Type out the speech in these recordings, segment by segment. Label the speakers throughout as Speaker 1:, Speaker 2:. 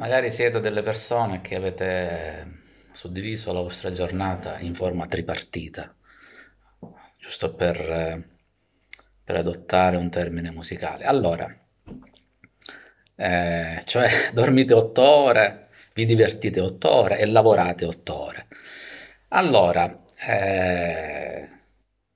Speaker 1: Magari siete delle persone che avete suddiviso la vostra giornata in forma tripartita, giusto per, eh, per adottare un termine musicale. Allora, eh, cioè dormite otto ore, vi divertite otto ore e lavorate otto ore. Allora, eh,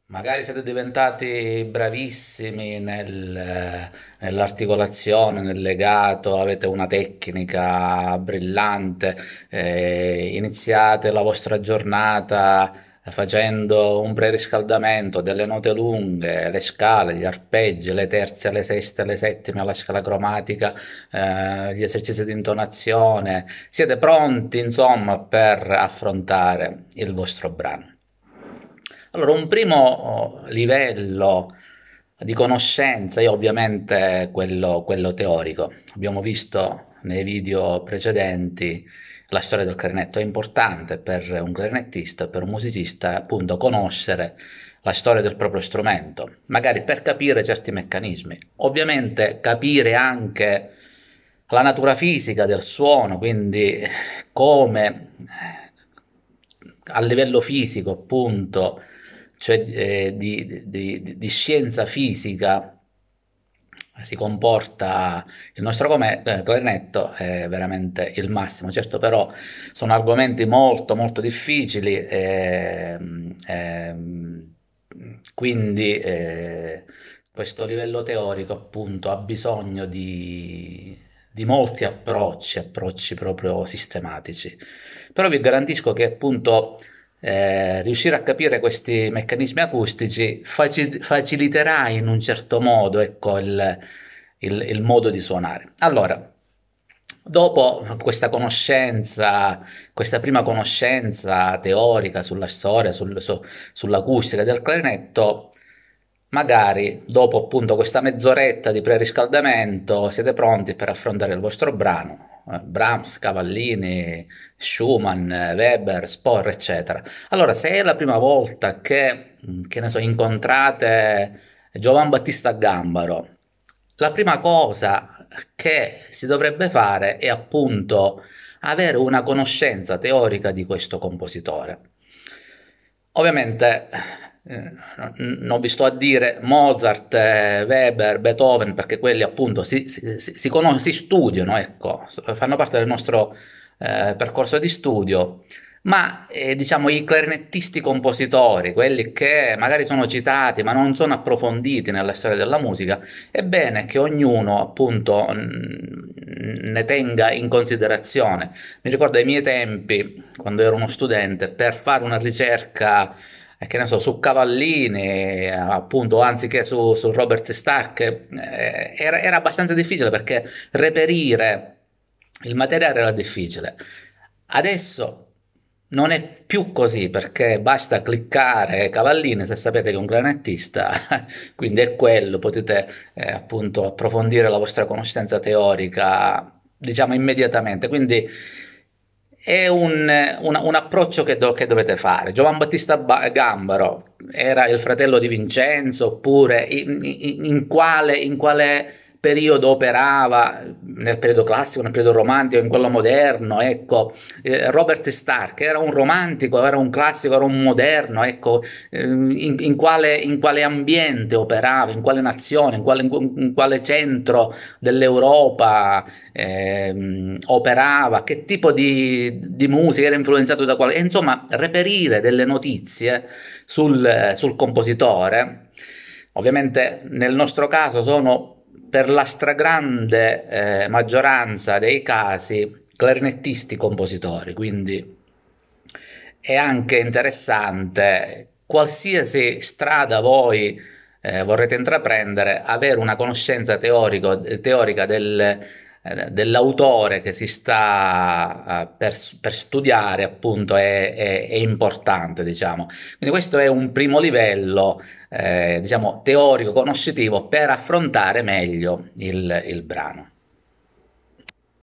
Speaker 1: Magari siete diventati bravissimi nel, nell'articolazione, nel legato, avete una tecnica brillante, eh, iniziate la vostra giornata facendo un preriscaldamento, delle note lunghe, le scale, gli arpeggi, le terze, le seste, le settime, la scala cromatica, eh, gli esercizi di intonazione. Siete pronti, insomma, per affrontare il vostro brano. Allora, un primo oh, livello di conoscenza è ovviamente quello, quello teorico. Abbiamo visto nei video precedenti la storia del clarinetto. È importante per un clarinettista, per un musicista, appunto, conoscere la storia del proprio strumento, magari per capire certi meccanismi. Ovviamente capire anche la natura fisica del suono, quindi come eh, a livello fisico, appunto, cioè eh, di, di, di, scienza fisica si comporta il nostro come, eh, clarinetto è veramente il massimo certo però sono argomenti molto molto difficili ehm, ehm, eh, quindi questo livello teorico appunto ha bisogno di, di molti approcci approcci proprio sistematici però vi garantisco che appunto eh, riuscire a capire questi meccanismi acustici facil- faciliterà in un certo modo ecco, il, il, il, modo di suonare. Allora, dopo questa conoscenza, questa prima conoscenza teorica sulla storia, sul, su, sull'acustica del clarinetto, magari dopo appunto questa mezz'oretta di preriscaldamento siete pronti per affrontare il vostro brano eh, Brahms, Cavallini, Schumann, Weber, Spohr, eccetera. Allora, se è la prima volta che, mm, che ne so, incontrate Giovan Battista Gambaro, la prima cosa che si dovrebbe fare è appunto avere una conoscenza teorica di questo compositore. Ovviamente eh, non vi sto a dire Mozart, eh, Weber, Beethoven, perché quelli appunto si, si, si, conos- si studiano, ecco, fanno parte del nostro eh, percorso di studio. Ma eh, diciamo i clarinettisti compositori, quelli che magari sono citati ma non sono approfonditi nella storia della musica, è bene che ognuno appunto ne tenga in considerazione. Mi ricordo ai miei tempi, quando ero uno studente, per fare una ricerca eh, che ne so, su Cavallini, eh, appunto, anziché su, su Robert Stark, eh, era, era, abbastanza difficile perché reperire il materiale era difficile. Adesso non è più così perché basta cliccare Cavallini se sapete che è un granatista, quindi è quello, potete eh, appunto approfondire la vostra conoscenza teorica, diciamo immediatamente. Quindi è un, un, un approccio che, do, che, dovete fare. Giovan Battista ba- Gambaro era il fratello di Vincenzo oppure in, in, in, quale, in quale periodo operava, nel periodo classico, nel periodo romantico, in quello moderno, ecco, eh, Robert Stark era un romantico, era un classico, era un moderno, ecco, eh, in, in, quale, in, quale, ambiente operava, in quale nazione, in quale, in quale centro dell'Europa eh, operava, che tipo di, di, musica era influenzato da quale... insomma, reperire delle notizie sul, sul compositore, ovviamente nel nostro caso sono per la stragrande eh, maggioranza dei casi clarinettisti compositori, quindi è anche interessante qualsiasi strada voi eh, vorrete intraprendere, avere una conoscenza teorico, teorica del, eh, dell'autore che si sta eh, per, per, studiare appunto è, è, è, importante diciamo quindi questo è un primo livello eh, diciamo teorico conoscitivo per affrontare meglio il, il brano